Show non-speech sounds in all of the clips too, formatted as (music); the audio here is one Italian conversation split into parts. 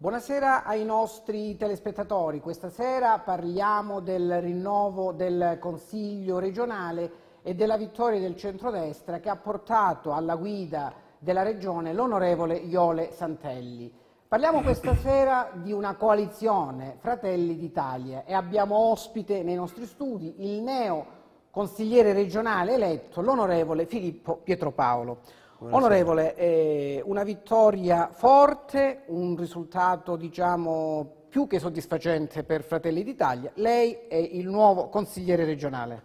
Buonasera ai nostri telespettatori. Questa sera parliamo del rinnovo del Consiglio regionale e della vittoria del centrodestra che ha portato alla guida della regione l'onorevole Iole Santelli. Parliamo questa sera di una coalizione Fratelli d'Italia e abbiamo ospite nei nostri studi il neo consigliere regionale eletto l'onorevole Filippo Pietropaolo. Buonasera. Onorevole, eh, una vittoria forte, un risultato diciamo, più che soddisfacente per Fratelli d'Italia. Lei è il nuovo consigliere regionale.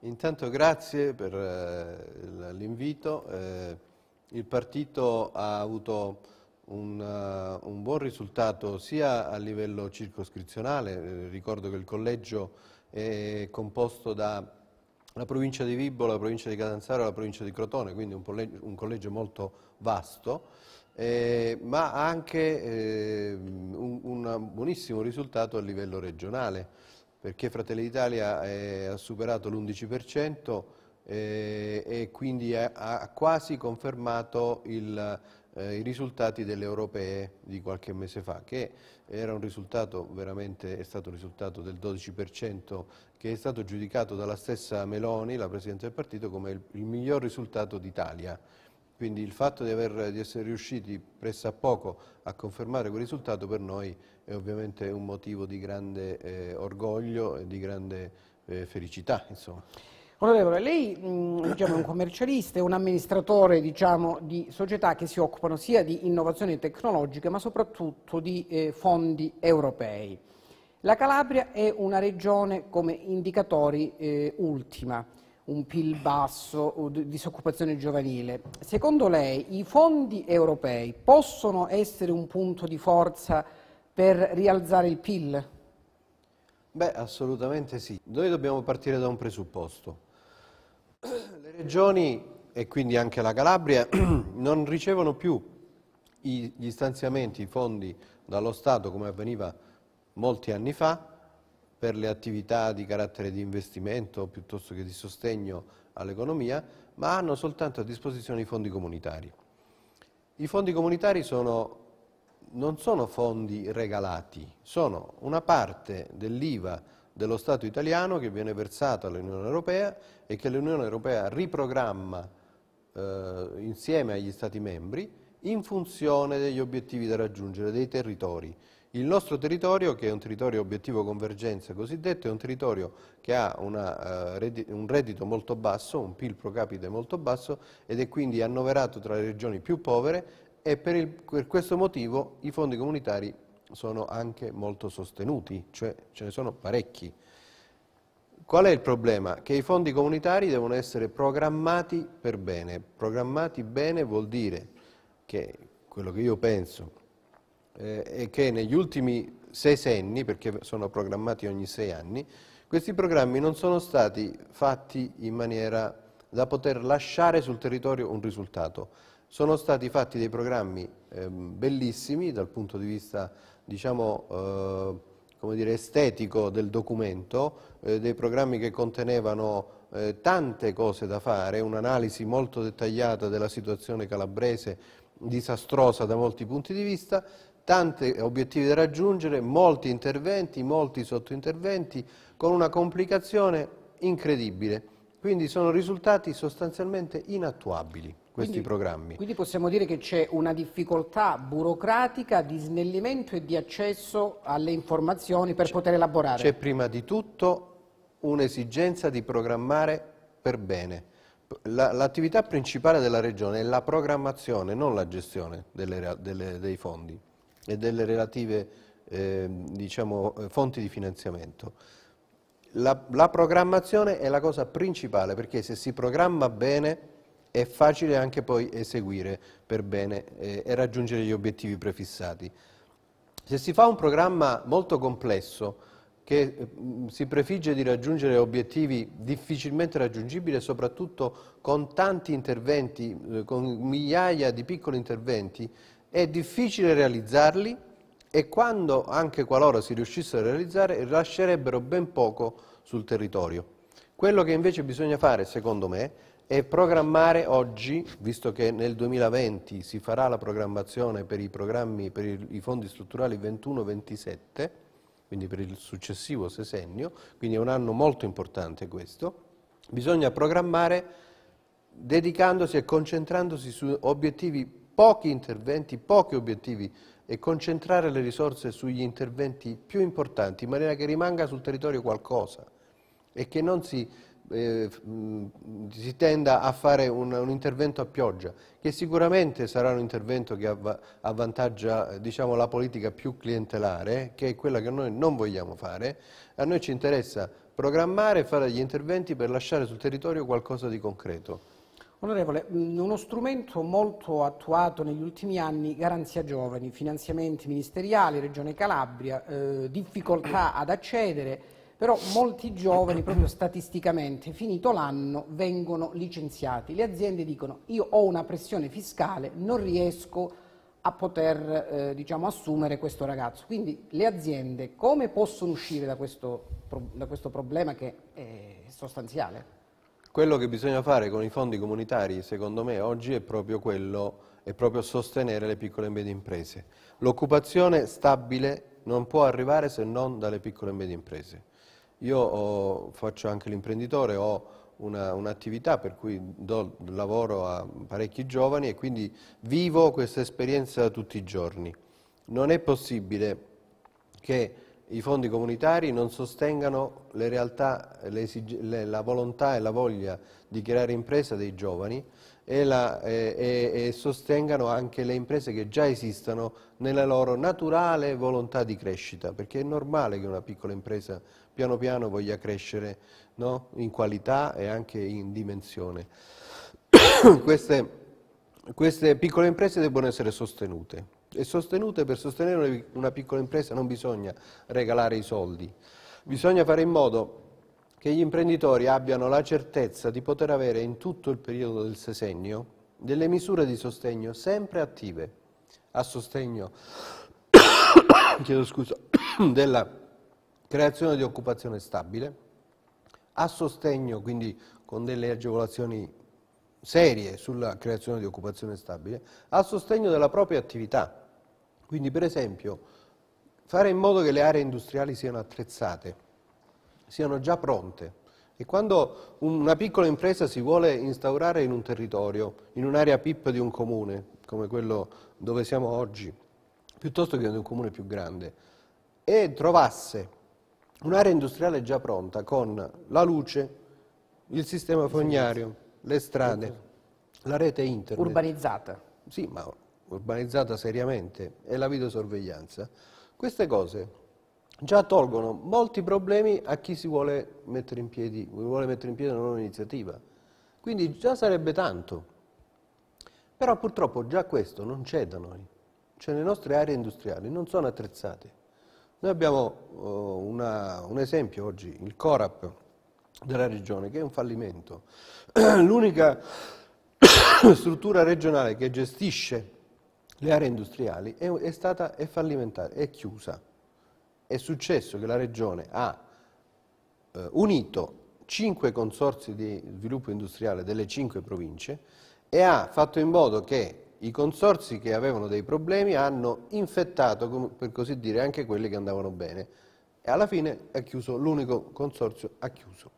Intanto grazie per eh, l'invito. Eh, il partito ha avuto un, uh, un, buon risultato sia a livello circoscrizionale, eh, ricordo che il collegio è composto da la provincia di Vibo, la provincia di Catanzaro e la provincia di Crotone, quindi un, un collegio molto vasto, eh, ma anche eh, un, un, buonissimo risultato a livello regionale, perché Fratelli d'Italia eh, ha superato l'11% eh, e quindi ha, ha quasi confermato il eh, i risultati delle europee di qualche mese fa, che era un risultato veramente, è stato un risultato del 12% che è stato giudicato dalla stessa Meloni, la Presidente del partito, come il, il miglior risultato d'Italia. Quindi il fatto di, aver, di essere riusciti presso a poco a confermare quel risultato per noi è ovviamente un motivo di grande eh, orgoglio e di grande eh, felicità. Insomma. Onorevole, lei mm, diciamo, è un commercialista, è un amministratore diciamo, di società che si occupano sia di innovazione tecnologica ma soprattutto di eh, fondi europei. La Calabria è una regione come indicatori eh, ultima, un PIL basso, disoccupazione giovanile. Secondo lei i fondi europei possono essere un punto di forza per rialzare il PIL? Beh, assolutamente sì. Noi dobbiamo partire da un presupposto. (clears throat) le regioni e quindi anche la Calabria (clears throat) non ricevono più gli stanziamenti, i fondi dallo Stato come avveniva molti anni fa per le attività di carattere di investimento piuttosto che di sostegno all'economia, ma hanno soltanto a disposizione i fondi comunitari. I fondi comunitari sono, non sono fondi regalati, sono una parte dell'IVA dello Stato italiano che viene versato all'Unione Europea e che l'Unione Europea riprogramma eh, insieme agli Stati membri in funzione degli obiettivi da raggiungere, dei territori. Il nostro territorio, che è un territorio obiettivo convergenza cosiddetto, è un territorio che ha una, eh, un reddito molto basso, un PIL pro capite molto basso ed è quindi annoverato tra le regioni più povere e per, il, per questo motivo i fondi comunitari sono anche molto sostenuti, cioè ce ne sono parecchi. Qual è il problema? Che i fondi comunitari devono essere programmati per bene. Programmati bene vuol dire che quello che io penso eh, è che negli ultimi sei sesenni, perché sono programmati ogni sei anni, questi programmi non sono stati fatti in maniera da poter lasciare sul territorio un risultato. Sono stati fatti dei programmi ehm, bellissimi dal punto di vista diciamo, eh, come dire, estetico del documento, eh, dei programmi che contenevano eh, tante cose da fare, un'analisi molto dettagliata della situazione calabrese, disastrosa da molti punti di vista, tanti obiettivi da raggiungere, molti interventi, molti sottointerventi, con una complicazione incredibile. Quindi sono risultati sostanzialmente inattuabili questi quindi, programmi. Quindi possiamo dire che c'è una difficoltà burocratica di snellimento e di accesso alle informazioni per poter elaborare? C'è prima di tutto un'esigenza di programmare per bene. L'attività la, principale della Regione è la programmazione, non la gestione delle, delle, dei fondi e delle relative ehm, diciamo, eh, diciamo, fonti di finanziamento. La, la programmazione è la cosa principale perché se si programma bene è facile anche poi eseguire per bene eh, e raggiungere gli obiettivi prefissati. Se si fa un programma molto complesso, che eh, si prefigge di raggiungere obiettivi difficilmente raggiungibili soprattutto con tanti interventi, eh, con migliaia di piccoli interventi, è difficile realizzarli e quando, anche qualora si riuscissero a realizzare, lascerebbero ben poco sul territorio. Quello che invece bisogna fare, secondo me, e programmare oggi, visto che nel 2020 si farà la programmazione per i, per i fondi strutturali 21-27, quindi per il successivo sesennio, quindi è un anno molto importante questo, bisogna programmare dedicandosi e concentrandosi su obiettivi, pochi interventi, pochi obiettivi e concentrare le risorse sugli interventi più importanti in maniera che rimanga sul territorio qualcosa e che non si eh, mm, si tenda a fare un, un, intervento a pioggia, che sicuramente sarà un intervento che avva, avvantaggia diciamo, la politica più clientelare, che è quella che noi non vogliamo fare. A noi ci interessa programmare e fare degli interventi per lasciare sul territorio qualcosa di concreto. Onorevole, mm, uno strumento molto attuato negli ultimi anni, garanzia giovani, finanziamenti ministeriali, Regione Calabria, eh, difficoltà ad accedere, però molti giovani proprio statisticamente finito l'anno vengono licenziati. Le aziende dicono io ho una pressione fiscale, non riesco a poter eh, diciamo, assumere questo ragazzo. Quindi le aziende come possono uscire da questo, da questo problema che è sostanziale? Quello che bisogna fare con i fondi comunitari, secondo me, oggi è proprio quello, è proprio sostenere le piccole e medie imprese. L'occupazione stabile non può arrivare se non dalle piccole e medie imprese. Io ho, oh, faccio anche l'imprenditore, ho un'attività per cui do lavoro a parecchi giovani e quindi vivo questa esperienza tutti i giorni. Non è possibile che i fondi comunitari non sostengano le realtà, le le, la volontà e la voglia di creare impresa dei giovani e, la, e, e sostengano anche le imprese che già esistono nella loro naturale volontà di crescita, perché è normale che una piccola impresa piano piano voglia crescere no? in qualità e anche in dimensione. (coughs) queste, queste piccole imprese devono essere sostenute e sostenute per sostenere una piccola impresa non bisogna regalare i soldi, bisogna fare in modo che gli imprenditori abbiano la certezza di poter avere in tutto il periodo del sesegno delle misure di sostegno sempre attive a sostegno (coughs) (coughs) della creazione di occupazione stabile, a sostegno quindi con delle agevolazioni serie sulla creazione di occupazione stabile, a sostegno della propria attività. Quindi per esempio fare in modo che le aree industriali siano attrezzate, siano già pronte. E quando una piccola impresa si vuole instaurare in un territorio, in un'area PIP di un comune, come quello dove siamo oggi, piuttosto che in un comune più grande, e trovasse Un'area industriale già pronta con la luce, il sistema fognario, le strade, la rete internet. Urbanizzata. Sì, ma urbanizzata seriamente e la videosorveglianza. Queste cose già tolgono molti problemi a chi si vuole mettere in piedi, vuole mettere in piedi una nuova iniziativa. Quindi già sarebbe tanto. Però purtroppo già questo non c'è da noi. Cioè le nostre aree industriali non sono attrezzate. Noi abbiamo oh, una, un esempio oggi, il Corap della regione, che è un fallimento. (clears throat) L'unica (coughs) struttura regionale che gestisce le aree industriali è, è stata è fallimentare, è chiusa. È successo che la regione ha eh, unito cinque consorzi di sviluppo industriale delle cinque province e ha fatto in modo che i consorsi che avevano dei problemi hanno infettato, per così dire, anche quelli che andavano bene. E alla fine ha chiuso, l'unico consorzio ha chiuso.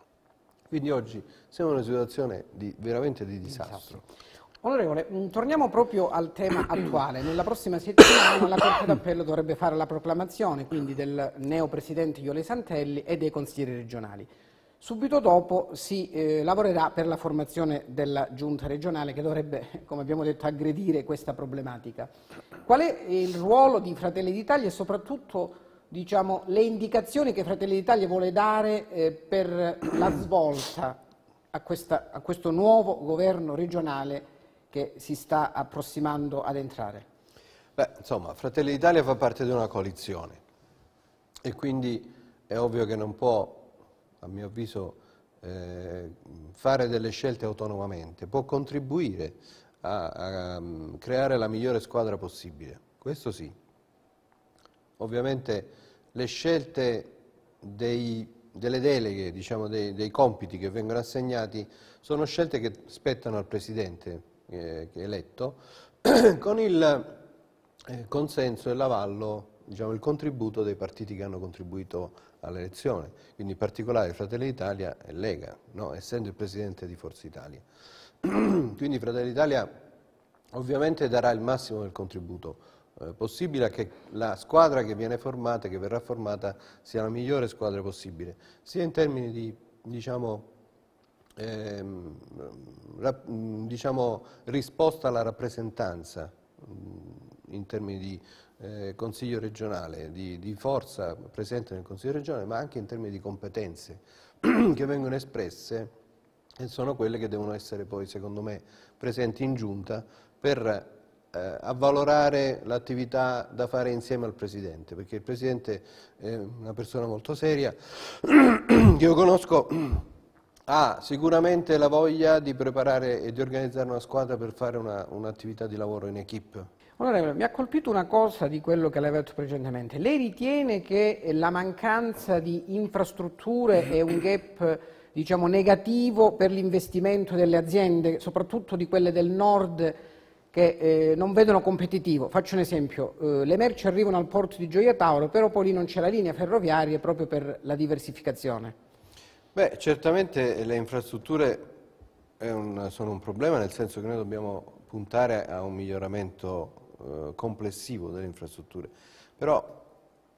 Quindi oggi siamo in una situazione di, veramente di disastro. Onorevole, mm, torniamo proprio al tema (clears throat) attuale. Nella prossima settimana la Corte d'Appello dovrebbe fare la proclamazione quindi del neo presidente Iole Santelli e dei consiglieri regionali. Subito dopo si eh, lavorerà per la formazione della giunta regionale che dovrebbe, (laughs) come abbiamo detto, aggredire questa problematica. Qual è il ruolo di Fratelli d'Italia e soprattutto diciamo, le indicazioni che Fratelli d'Italia vuole dare eh, per la svolta a, questa, a questo nuovo governo regionale che si sta approssimando ad entrare? Beh, insomma, Fratelli d'Italia fa parte di una coalizione e quindi è ovvio che non può a mio avviso, eh, fare delle scelte autonomamente, può contribuire a, a, a mm, creare la migliore squadra possibile, questo sì. Ovviamente le scelte dei delle deleghe, diciamo, dei, dei, compiti che vengono assegnati sono scelte che spettano al Presidente eh, eletto (clears throat) con il eh, consenso e l'avallo diciamo, il contributo dei partiti che hanno contribuito all'elezione, quindi in particolare Fratelli d'Italia e Lega, no? essendo il presidente di Forza Italia. (clears throat) quindi Fratelli d'Italia ovviamente darà il massimo del contributo eh, possibile a che la squadra che viene formata, che verrà formata, sia la migliore squadra possibile, sia in termini di diciamo, ehm, rap, diciamo risposta alla rappresentanza mm, in termini di eh, Consiglio regionale, di, di, forza presente nel Consiglio regionale, ma anche in termini di competenze (clears throat) che vengono espresse e sono quelle che devono essere poi, secondo me, presenti in Giunta per eh, avvalorare l'attività da fare insieme al Presidente, perché il Presidente è una persona molto seria, che (clears throat) io conosco, (clears throat) ha sicuramente la voglia di preparare e di organizzare una squadra per fare un'attività un di lavoro in equip Onorevole, mi ha colpito una cosa di quello che lei aveva detto precedentemente. Lei ritiene che la mancanza di infrastrutture è un gap diciamo, negativo per l'investimento delle aziende, soprattutto di quelle del nord che eh, non vedono competitivo. Faccio un esempio, eh, le merci arrivano al porto di Gioia Tauro, però poi lì non c'è la linea ferroviaria proprio per la diversificazione. Beh, certamente le infrastrutture un, sono un problema, nel senso che noi dobbiamo puntare a un miglioramento eh, complessivo delle infrastrutture. Però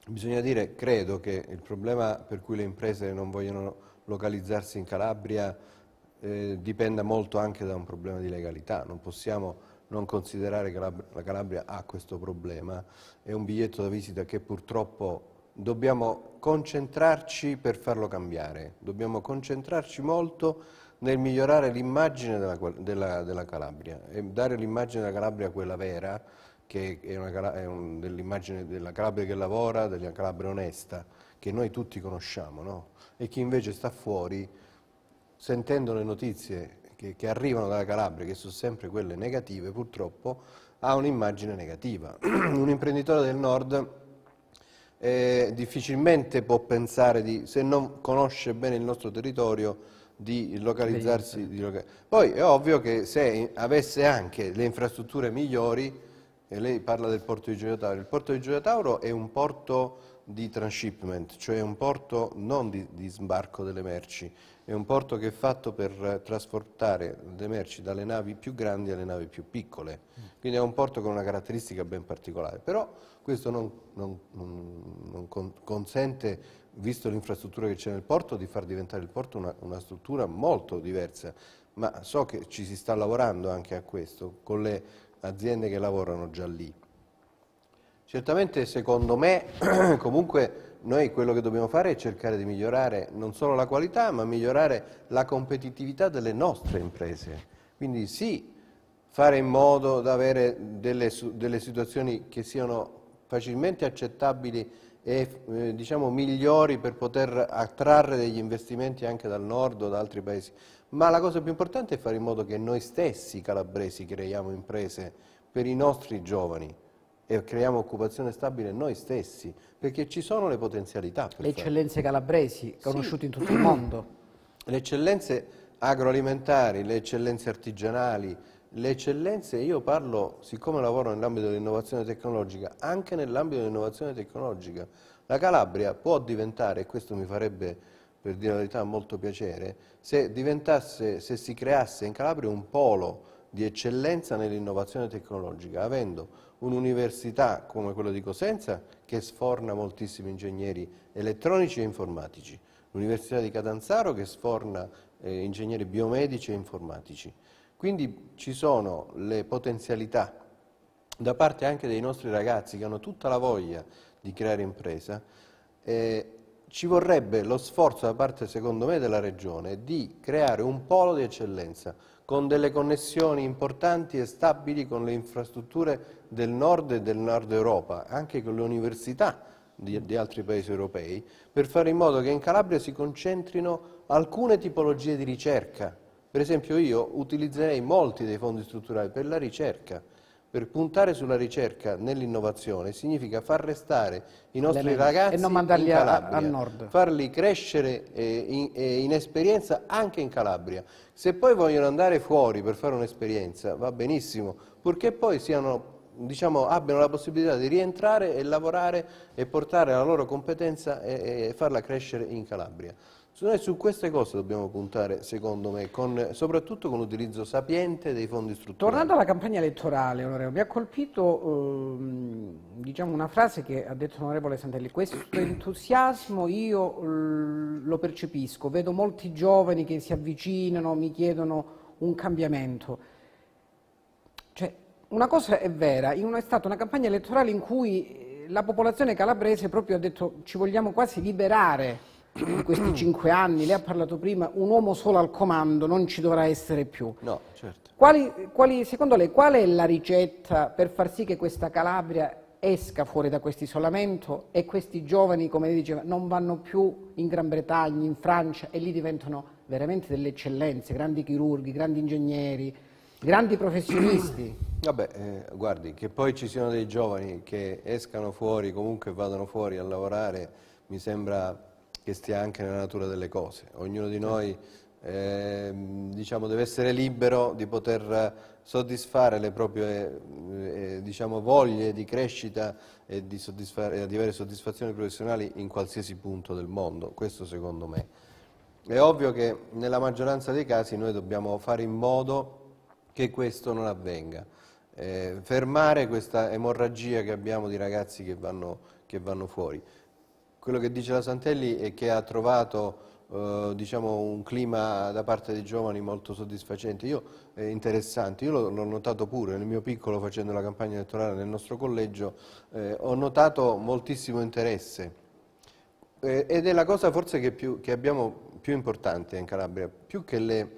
bisogna dire, credo, che il problema per cui le imprese non vogliono localizzarsi in Calabria eh, dipenda molto anche da un problema di legalità. Non possiamo non considerare che la Calabria ha questo problema. È un biglietto da visita che purtroppo dobbiamo concentrarci per farlo cambiare, dobbiamo concentrarci molto nel migliorare l'immagine della, della, della, Calabria e dare l'immagine della Calabria quella vera che è, una, è un, dell'immagine della Calabria che lavora, della Calabria onesta, che noi tutti conosciamo, no? e chi invece sta fuori, sentendo le notizie che, che arrivano dalla Calabria, che sono sempre quelle negative, purtroppo ha un'immagine negativa. (clears throat) un imprenditore del nord eh, difficilmente può pensare, di, se non conosce bene il nostro territorio, di localizzarsi. Di loca Poi è ovvio che se avesse anche le infrastrutture migliori, e lei parla del porto di Gioia Tauro. Il porto di Gioia Tauro è un porto di transshipment, cioè un porto non di, di, sbarco delle merci, è un porto che è fatto per trasportare le merci dalle navi più grandi alle navi più piccole, quindi è un porto con una caratteristica ben particolare, però questo non, non, non consente, visto l'infrastruttura che c'è nel porto, di far diventare il porto una, una struttura molto diversa, ma so che ci si sta lavorando anche a questo, con le aziende che lavorano già lì. Certamente secondo me (clears throat) comunque noi quello che dobbiamo fare è cercare di migliorare non solo la qualità ma migliorare la competitività delle nostre imprese. Quindi sì, fare in modo da avere delle, delle situazioni che siano facilmente accettabili e eh, diciamo, migliori per poter attrarre degli investimenti anche dal nord o da altri paesi ma la cosa più importante è fare in modo che noi stessi calabresi creiamo imprese per i nostri giovani e creiamo occupazione stabile noi stessi, perché ci sono le potenzialità. le fare. eccellenze calabresi, conosciute sì. in tutto il mondo. Le eccellenze agroalimentari, le eccellenze artigianali, le eccellenze, io parlo, siccome lavoro nell'ambito dell'innovazione tecnologica, anche nell'ambito dell'innovazione tecnologica, la Calabria può diventare, e questo mi farebbe per dire la verità molto piacere, se, diventasse, se si creasse in Calabria un polo di eccellenza nell'innovazione tecnologica, avendo un'università come quella di Cosenza che sforna moltissimi ingegneri elettronici e informatici, l'Università di Catanzaro che sforna eh, ingegneri biomedici e informatici. Quindi ci sono le potenzialità da parte anche dei nostri ragazzi che hanno tutta la voglia di creare impresa eh, ci vorrebbe lo sforzo da parte, secondo me, della Regione di creare un polo di eccellenza con delle connessioni importanti e stabili con le infrastrutture del nord e del nord Europa, anche con le università di, di altri paesi europei, per fare in modo che in Calabria si concentrino alcune tipologie di ricerca. Per esempio io utilizzerei molti dei fondi strutturali per la ricerca, per puntare sulla ricerca nell'innovazione significa far restare i nostri Le ragazzi e non mandarli in Calabria, a, a nord. farli crescere eh, in, eh, in esperienza anche in Calabria. Se poi vogliono andare fuori per fare un'esperienza va benissimo, purché poi siano Diciamo, abbiano la possibilità di rientrare e lavorare e portare la loro competenza e, e farla crescere in Calabria. Noi su queste cose dobbiamo puntare, secondo me, con, soprattutto con l'utilizzo sapiente dei fondi strutturali. Tornando alla campagna elettorale, onorevole, mi ha colpito ehm, diciamo una frase che ha detto l'onorevole Santelli, questo entusiasmo io lo percepisco, vedo molti giovani che si avvicinano, mi chiedono un cambiamento. Cioè, una cosa è vera, è stata una campagna elettorale in cui eh, la popolazione calabrese proprio ha detto ci vogliamo quasi liberare in questi cinque anni, lei ha parlato prima, un uomo solo al comando non ci dovrà essere più. No, certo. Quali, quali, secondo lei qual è la ricetta per far sì che questa Calabria esca fuori da questo isolamento e questi giovani, come lei diceva, non vanno più in Gran Bretagna, in Francia e lì diventano veramente delle eccellenze, grandi chirurghi, grandi ingegneri, grandi professionisti. (clears throat) Vabbè, eh, guardi, che poi ci siano dei giovani che escano fuori, comunque vadano fuori a lavorare, mi sembra che stia anche nella natura delle cose. Ognuno di eh. noi eh, diciamo, deve essere libero di poter soddisfare le proprie eh, eh diciamo, voglie di crescita e di, e di, avere soddisfazioni professionali in qualsiasi punto del mondo, questo secondo me. È ovvio che nella maggioranza dei casi noi dobbiamo fare in modo che questo non avvenga, eh, fermare questa emorragia che abbiamo di ragazzi che vanno, che vanno fuori. Quello che dice la Santelli è che ha trovato eh, diciamo, un clima da parte dei giovani molto soddisfacente, io, eh, interessante. Io l'ho notato pure nel mio piccolo facendo la campagna elettorale nel nostro collegio, eh, ho notato moltissimo interesse eh, ed è la cosa forse che, più, che abbiamo più importante in Calabria, più che le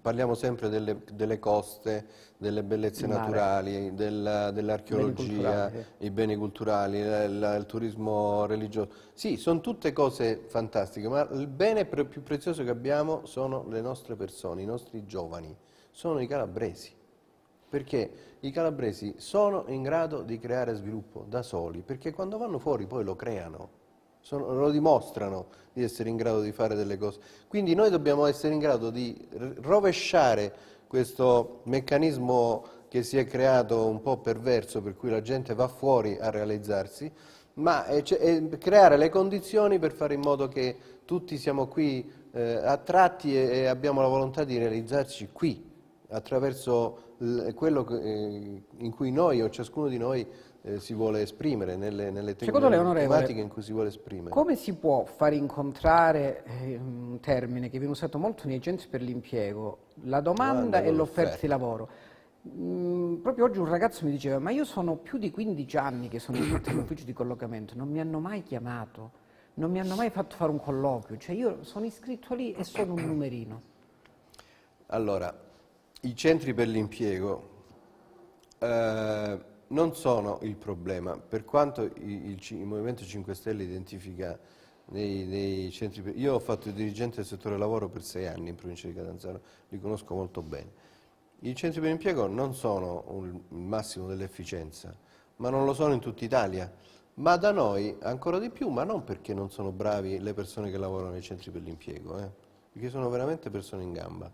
Parliamo sempre delle, delle, coste, delle bellezze naturali, del, dell'archeologia, i beni culturali, il, il, il turismo religioso. Sì, sono tutte cose fantastiche, ma il bene pre più prezioso che abbiamo sono le nostre persone, i nostri giovani, sono i calabresi. Perché i calabresi sono in grado di creare sviluppo da soli, perché quando vanno fuori poi lo creano sono, lo dimostrano di essere in grado di fare delle cose. Quindi noi dobbiamo essere in grado di rovesciare questo meccanismo che si è creato un po' perverso per cui la gente va fuori a realizzarsi, ma è, cioè, è creare le condizioni per fare in modo che tutti siamo qui eh, attratti e, e abbiamo la volontà di realizzarci qui, attraverso quello eh, in cui noi o ciascuno di noi eh, si vuole esprimere, nelle, nelle, tematiche in cui si vuole esprimere. Come si può far incontrare, eh, un termine che viene usato molto nei centri per l'impiego, la domanda, e l'offerta di lavoro? Mm, proprio oggi un ragazzo mi diceva, ma io sono più di 15 anni che sono iscritto ufficio di collocamento, non mi hanno mai chiamato, non mi hanno mai fatto fare un colloquio, cioè io sono iscritto lì e sono un numerino. Allora, i centri per l'impiego eh, non sono il problema, per quanto il, il, il Movimento 5 Stelle identifica nei, nei, centri... Io ho fatto il dirigente del settore lavoro per sei anni in provincia di Catanzaro, li conosco molto bene. I centri per l'impiego non sono un, il massimo dell'efficienza, ma non lo sono in tutta Italia, ma da noi ancora di più, ma non perché non sono bravi le persone che lavorano nei centri per l'impiego, eh, perché sono veramente persone in gamba.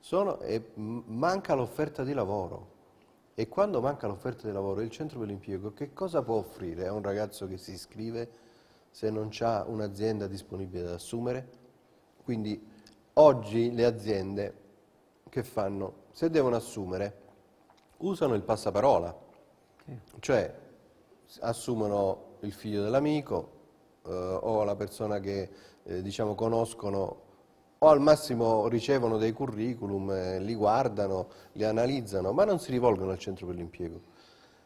Sono, eh, manca l'offerta di lavoro e quando manca l'offerta di lavoro, il centro per l'impiego che cosa può offrire a un ragazzo che si iscrive se non ha un'azienda disponibile da assumere? Quindi oggi le aziende che fanno? Se devono assumere, usano il passaparola, sì. cioè assumono il figlio dell'amico eh, o la persona che eh, diciamo conoscono o al massimo ricevono dei curriculum, eh, li guardano, li analizzano, ma non si rivolgono al centro per l'impiego.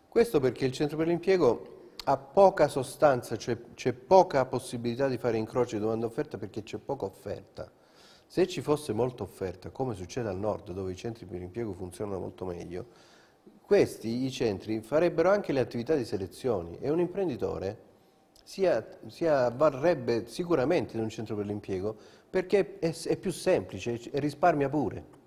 Questo perché il centro per l'impiego ha poca sostanza, cioè c'è poca possibilità di fare incrocio di domanda offerta perché c'è poca offerta. Se ci fosse molta offerta, come succede al nord, dove i centri per l'impiego funzionano molto meglio, questi, i centri, farebbero anche le attività di selezione e un imprenditore si, avvarrebbe sicuramente di un centro per l'impiego perché è, è più semplice e risparmia pure.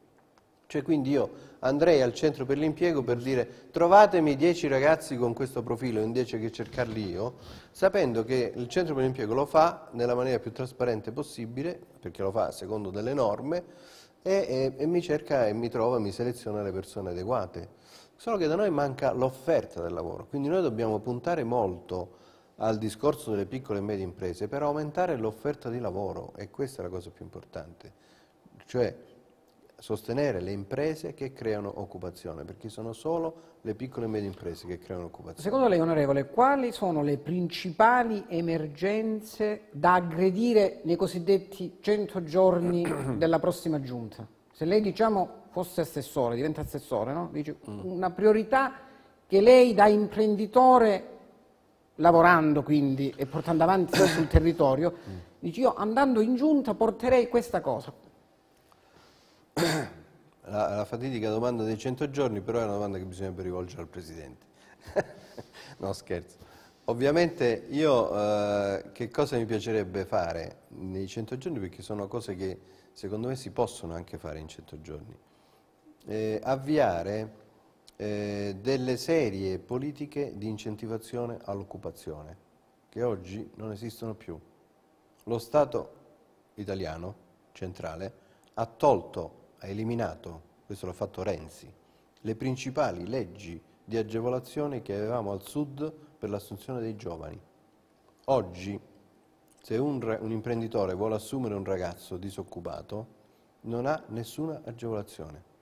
Cioè quindi io andrei al centro per l'impiego per dire trovatemi 10 ragazzi con questo profilo invece che cercarli io, sapendo che il centro per l'impiego lo fa nella maniera più trasparente possibile, perché lo fa secondo delle norme, e, e, e mi cerca e mi trova, mi seleziona le persone adeguate. Solo che da noi manca l'offerta del lavoro, quindi noi dobbiamo puntare molto al discorso delle piccole e medie imprese per aumentare l'offerta di lavoro e questa è la cosa più importante, cioè sostenere le imprese che creano occupazione, perché sono solo le piccole e medie imprese che creano occupazione. Secondo lei, onorevole, quali sono le principali emergenze da aggredire nei cosiddetti 100 giorni (clears throat) della prossima giunta? Se lei, diciamo, fosse assessore, diventa assessore, no? Dice una priorità che lei da imprenditore lavorando quindi e portando avanti sul (coughs) territorio, dici io andando in giunta porterei questa cosa. (coughs) La, la fatidica domanda dei 100 giorni però è una domanda che bisognerebbe rivolgere al Presidente. (laughs) no scherzo. Ovviamente io eh, che cosa mi piacerebbe fare nei 100 giorni perché sono cose che secondo me si possono anche fare in 100 giorni. Eh, avviare eh, delle serie politiche di incentivazione all'occupazione, che oggi non esistono più. Lo Stato italiano centrale ha tolto, ha eliminato, questo l'ha fatto Renzi, le principali leggi di agevolazione che avevamo al sud per l'assunzione dei giovani. Oggi, se un, un imprenditore vuole assumere un ragazzo disoccupato, non ha nessuna agevolazione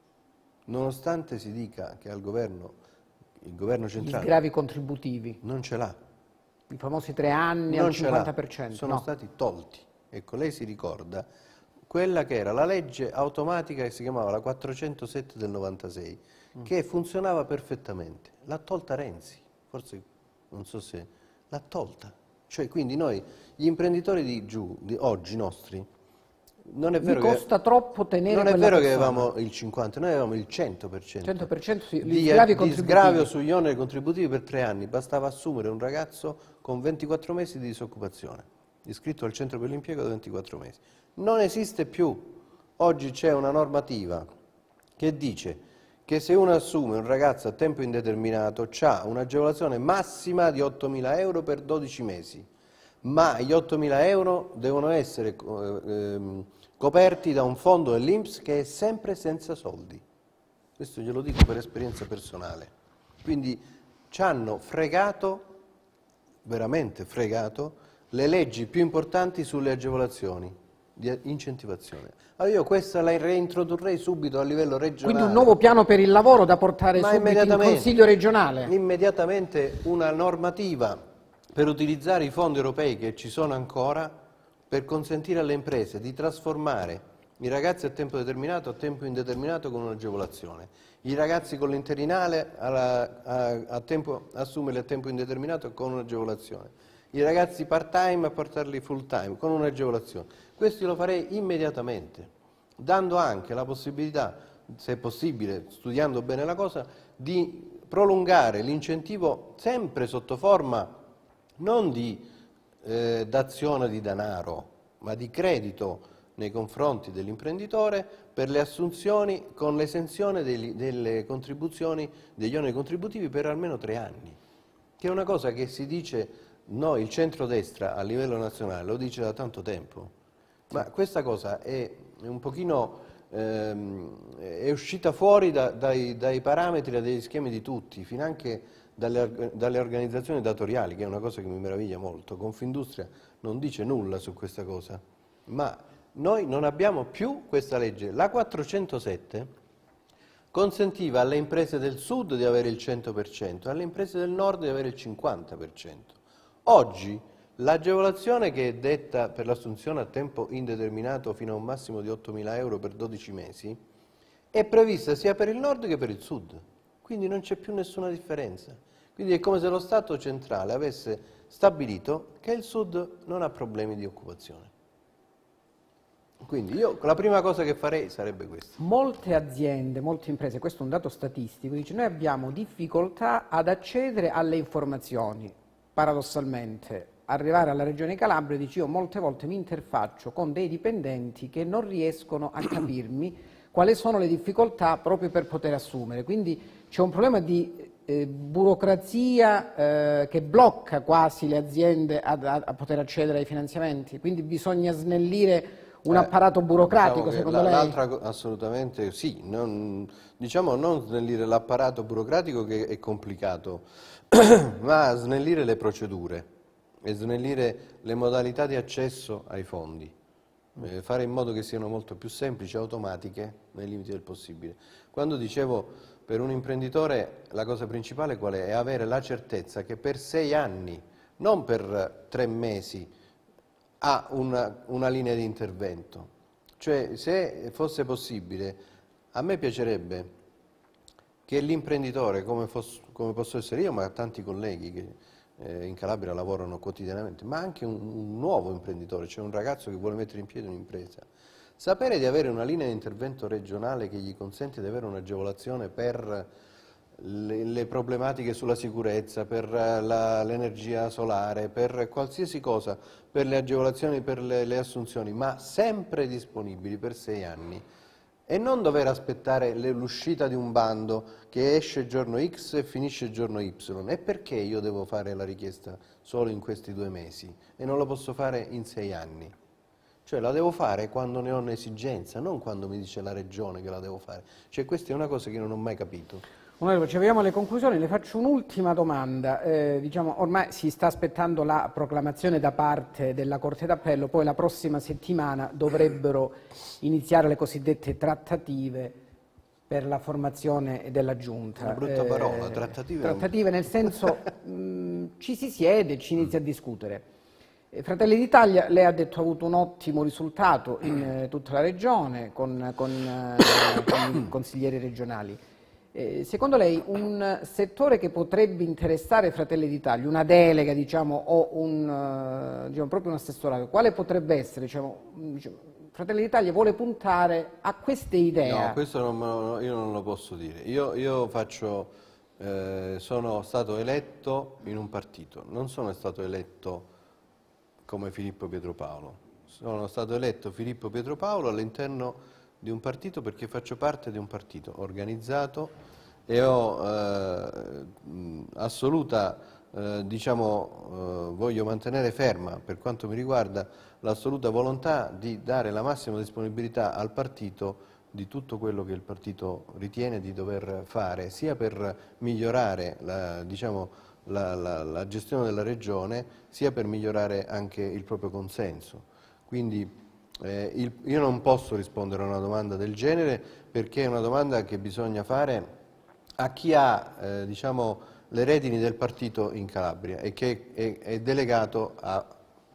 nonostante si dica che al governo, il governo centrale... I gravi contributivi. Non ce l'ha. I famosi tre anni non al 50%. Sono no. stati tolti. Ecco, lei si ricorda quella che era la legge automatica che si chiamava la 407 del 96, mm. che funzionava perfettamente. L'ha tolta Renzi, forse non so se l'ha tolta. Cioè, quindi noi, gli imprenditori di giù, di oggi nostri, non è vero mi costa che, troppo tenere Non è vero persona. che avevamo il 50, noi avevamo il 100%. 100% sì, di, sgravi di sgravio sugli oneri contributivi per tre anni, bastava assumere un ragazzo con 24 mesi di disoccupazione, iscritto al centro per l'impiego da 24 mesi. Non esiste più. Oggi c'è una normativa che dice che se uno assume un ragazzo a tempo indeterminato ha un'agevolazione massima di 8.000 euro per 12 mesi ma gli 8.000 euro devono essere eh, ehm, coperti da un fondo dell'Inps che è sempre senza soldi. Questo glielo dico per esperienza personale. Quindi ci hanno fregato, veramente fregato, le leggi più importanti sulle agevolazioni di incentivazione. Allora io questa la reintrodurrei subito a livello regionale. Quindi un nuovo piano per il lavoro da portare Ma subito in Consiglio regionale. Immediatamente una normativa per utilizzare i fondi europei che ci sono ancora per consentire alle imprese di trasformare i ragazzi a tempo determinato a tempo indeterminato con un'agevolazione, i ragazzi con l'interinale a, assumerli a tempo indeterminato con un'agevolazione, i ragazzi part time a portarli full time con un'agevolazione. Questo lo farei immediatamente, dando anche la possibilità, se è possibile, studiando bene la cosa, di prolungare l'incentivo sempre sotto forma non di eh, dazione di denaro, ma di credito nei confronti dell'imprenditore per le assunzioni con l'esenzione delle, delle contribuzioni, degli oneri contributivi per almeno tre anni, che è una cosa che si dice, no, il centrodestra a livello nazionale lo dice da tanto tempo, ma questa cosa è un pochino ehm, è uscita fuori da, dai, dai, parametri e dagli schemi di tutti, finanche dalle, dalle, organizzazioni datoriali, che è una cosa che mi meraviglia molto. Confindustria non dice nulla su questa cosa, ma noi non abbiamo più questa legge. La 407 consentiva alle imprese del sud di avere il 100% alle imprese del nord di avere il 50%. Oggi l'agevolazione che è detta per l'assunzione a tempo indeterminato fino a un massimo di 8.000 euro per 12 mesi è prevista sia per il nord che per il sud quindi non c'è più nessuna differenza. Quindi è come se lo Stato centrale avesse stabilito che il Sud non ha problemi di occupazione. Quindi io la prima cosa che farei sarebbe questa. Molte aziende, molte imprese, questo è un dato statistico, dice noi abbiamo difficoltà ad accedere alle informazioni, paradossalmente. Arrivare alla regione Calabria dice io molte volte mi interfaccio con dei dipendenti che non riescono a capirmi quali sono le difficoltà proprio per poter assumere. Quindi c'è un problema di eh, burocrazia eh, che blocca quasi le aziende a, a, a, poter accedere ai finanziamenti, quindi bisogna snellire un eh, apparato diciamo burocratico diciamo secondo lei? assolutamente sì, non, diciamo non snellire l'apparato burocratico che è complicato, (clears throat) ma snellire le procedure e snellire le modalità di accesso ai fondi, eh, fare in modo che siano molto più semplici, automatiche, nei limiti del possibile. Quando dicevo per un imprenditore la cosa principale qual è? È avere la certezza che per sei anni, non per tre mesi, ha una, una linea di intervento. Cioè, se fosse possibile, a me piacerebbe che l'imprenditore, come, come, posso essere io, ma tanti colleghi che eh, in Calabria lavorano quotidianamente, ma anche un, un nuovo imprenditore, cioè un ragazzo che vuole mettere in piedi un'impresa, Sapere di avere una linea di intervento regionale che gli consente di avere un'agevolazione per le, le, problematiche sulla sicurezza, per l'energia solare, per qualsiasi cosa, per le agevolazioni, per le, le assunzioni, ma sempre disponibili per sei anni e non dover aspettare l'uscita di un bando che esce giorno X e finisce giorno Y. E perché io devo fare la richiesta solo in questi due mesi e non lo posso fare in sei anni? Cioè la devo fare quando ne ho un'esigenza, non quando mi dice la regione che la devo fare. Cioè questa è una cosa che non ho mai capito. Onorevole, ci cioè, avviamo alle conclusioni, le faccio un'ultima domanda. Eh, diciamo, ormai si sta aspettando la proclamazione da parte della Corte d'Appello, poi la prossima settimana dovrebbero iniziare le cosiddette trattative per la formazione della giunta. Una brutta parola, eh, trattative. Trattative nel senso (laughs) mh, mm, ci si siede, ci inizia a discutere. Fratelli d'Italia, lei ha detto, ha avuto un ottimo risultato in eh, tutta la regione con, con, eh, con i consiglieri regionali. Eh, secondo lei un settore che potrebbe interessare Fratelli d'Italia, una delega diciamo, o un, eh, diciamo, proprio un assessorato, quale potrebbe essere? Diciamo, diciamo, Fratelli d'Italia vuole puntare a queste idee? No, questo non, io non lo posso dire. Io, io faccio, eh, sono stato eletto in un partito, non sono stato eletto come Filippo Pietro Paolo. Sono stato eletto Filippo Pietro Paolo all'interno di un partito perché faccio parte di un partito organizzato e ho eh, assoluta, eh, diciamo, eh, voglio mantenere ferma per quanto mi riguarda l'assoluta volontà di dare la massima disponibilità al partito di tutto quello che il partito ritiene di dover fare, sia per migliorare la, diciamo, la, la, la gestione della regione sia per migliorare anche il proprio consenso. Quindi eh, il, io non posso rispondere a una domanda del genere perché è una domanda che bisogna fare a chi ha eh, diciamo, le redini del partito in Calabria e che è, è delegato a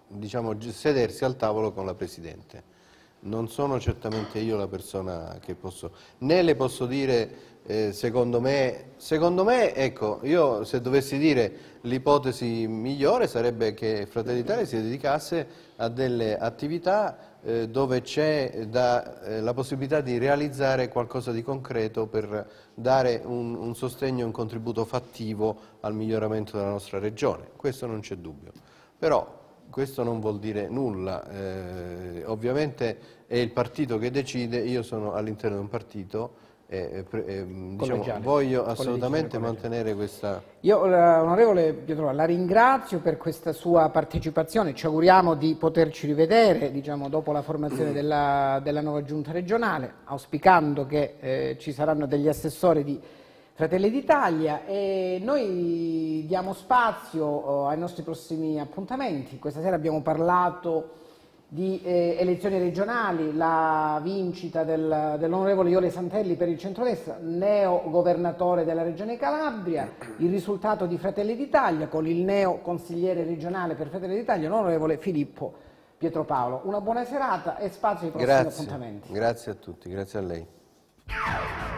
diciamo, sedersi al tavolo con la Presidente. Non sono certamente io la persona che posso, né le posso dire eh, secondo, me, secondo me, ecco, io se dovessi dire l'ipotesi migliore sarebbe che Fratelli d'Italia si dedicasse a delle attività eh, dove c'è eh, la possibilità di realizzare qualcosa di concreto per dare un, un sostegno un contributo fattivo al miglioramento della nostra regione, questo non c'è dubbio. Però questo non vuol dire nulla, eh, ovviamente è il partito che decide, io sono all'interno di un partito, eh, eh, ehm, diciamo, voglio assolutamente mantenere questa... Io, eh, onorevole Pietro, la ringrazio per questa sua partecipazione, ci auguriamo di poterci rivedere diciamo, dopo la formazione della, della, nuova giunta regionale, auspicando che eh, ci saranno degli assessori di Fratelli d'Italia e noi diamo spazio oh, ai nostri prossimi appuntamenti. Questa sera abbiamo parlato di eh, elezioni regionali, la vincita del, dell'onorevole Iole Santelli per il centrodestra, neo governatore della regione Calabria, il risultato di Fratelli d'Italia con il neo consigliere regionale per Fratelli d'Italia, l'onorevole Filippo Pietropaolo. Una buona serata e spazio ai prossimi grazie, appuntamenti. Grazie a tutti, grazie a lei.